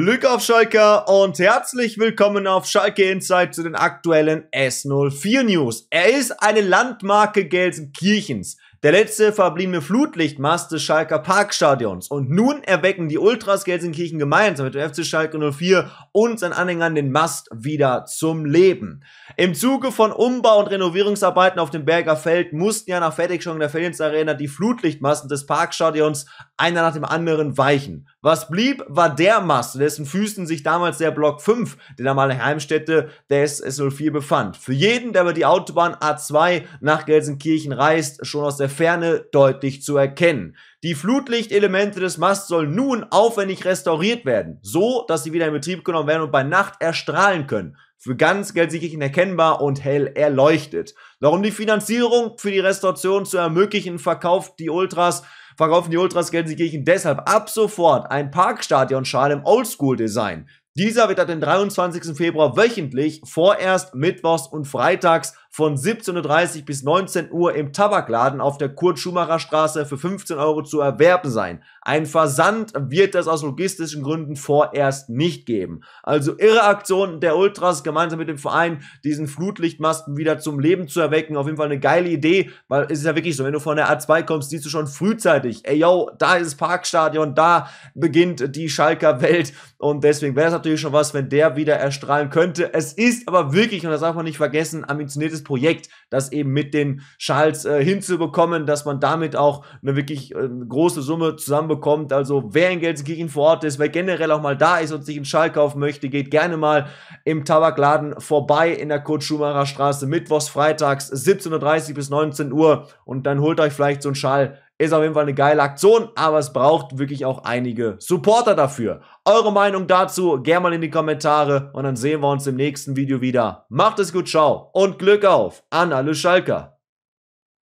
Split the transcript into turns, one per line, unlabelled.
Glück auf Schalke und herzlich willkommen auf Schalke Insight zu den aktuellen S04 News. Er ist eine Landmarke Gelsenkirchens, der letzte verbliebene Flutlichtmast des Schalker Parkstadions. Und nun erwecken die Ultras Gelsenkirchen gemeinsam mit dem FC Schalke 04 und seinen Anhängern den Mast wieder zum Leben. Im Zuge von Umbau- und Renovierungsarbeiten auf dem Berger Feld mussten ja nach Fertigstellung der Feriens Arena die Flutlichtmasten des Parkstadions einer nach dem anderen weichen. Was blieb, war der Mast, dessen Füßen sich damals der Block 5 der damaligen Heimstätte der SS04 befand. Für jeden, der über die Autobahn A2 nach Gelsenkirchen reist, schon aus der Ferne deutlich zu erkennen. Die Flutlichtelemente des Masts sollen nun aufwendig restauriert werden, so dass sie wieder in Betrieb genommen werden und bei Nacht erstrahlen können für ganz Gelsenkirchen erkennbar und hell erleuchtet. Darum die Finanzierung für die Restauration zu ermöglichen, verkauft die Ultras verkaufen die Ultras Gelsenkirchen deshalb ab sofort ein Parkstadion-Schal im Oldschool-Design. Dieser wird ab dem 23. Februar wöchentlich vorerst mittwochs und freitags von 17.30 Uhr bis 19 Uhr im Tabakladen auf der Kurt-Schumacher Straße für 15 Euro zu erwerben sein. Ein Versand wird es aus logistischen Gründen vorerst nicht geben. Also irre Aktion der Ultras gemeinsam mit dem Verein, diesen Flutlichtmasten wieder zum Leben zu erwecken. Auf jeden Fall eine geile Idee, weil es ist ja wirklich so, wenn du von der A2 kommst, siehst du schon frühzeitig, ey yo, da ist das Parkstadion, da beginnt die Schalker Welt und deswegen wäre es natürlich schon was, wenn der wieder erstrahlen könnte. Es ist aber wirklich, und das darf man nicht vergessen, ambitioniertes dieses Projekt, das eben mit den Schals äh, hinzubekommen, dass man damit auch eine wirklich äh, große Summe zusammenbekommt. Also wer in Gelsenkirchen vor Ort ist, wer generell auch mal da ist und sich einen Schal kaufen möchte, geht gerne mal im Tabakladen vorbei in der Kurt-Schumacher-Straße, mittwochs, freitags, 17.30 bis 19 Uhr und dann holt euch vielleicht so einen Schal ist auf jeden Fall eine geile Aktion, aber es braucht wirklich auch einige Supporter dafür. Eure Meinung dazu gerne mal in die Kommentare und dann sehen wir uns im nächsten Video wieder. Macht es gut, ciao und Glück auf an alle Schalker.